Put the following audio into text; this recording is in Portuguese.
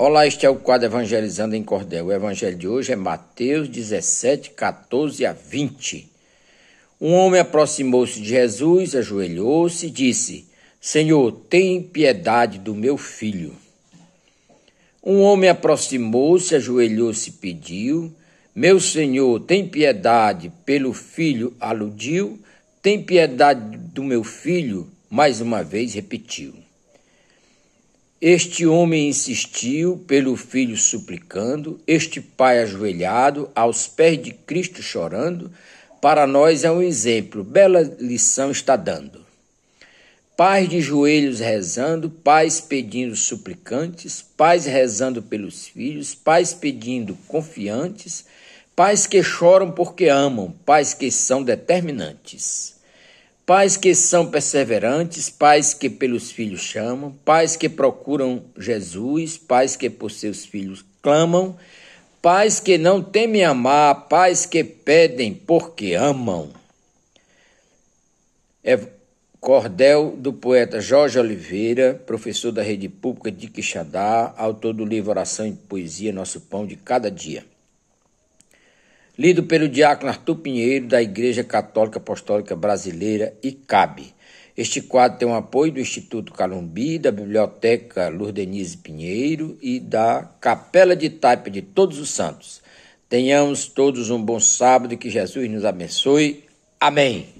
Olá, este é o quadro Evangelizando em Cordel. O evangelho de hoje é Mateus 17, 14 a 20. Um homem aproximou-se de Jesus, ajoelhou-se e disse: Senhor, tem piedade do meu filho. Um homem aproximou-se, ajoelhou-se e pediu: Meu senhor, tem piedade pelo filho, aludiu, tem piedade do meu filho, mais uma vez repetiu. Este homem insistiu pelo filho suplicando, este pai ajoelhado, aos pés de Cristo chorando, para nós é um exemplo, bela lição está dando. Pais de joelhos rezando, pais pedindo suplicantes, pais rezando pelos filhos, pais pedindo confiantes, pais que choram porque amam, pais que são determinantes pais que são perseverantes, pais que pelos filhos chamam, pais que procuram Jesus, pais que por seus filhos clamam, pais que não temem amar, pais que pedem porque amam. É cordel do poeta Jorge Oliveira, professor da rede pública de Quixadá, autor do livro Oração e Poesia, Nosso Pão de Cada Dia lido pelo diácono Arthur Pinheiro, da Igreja Católica Apostólica Brasileira, ICAB. Este quadro tem o apoio do Instituto Calumbi, da Biblioteca Lourdenise Pinheiro e da Capela de Taipa de Todos os Santos. Tenhamos todos um bom sábado e que Jesus nos abençoe. Amém.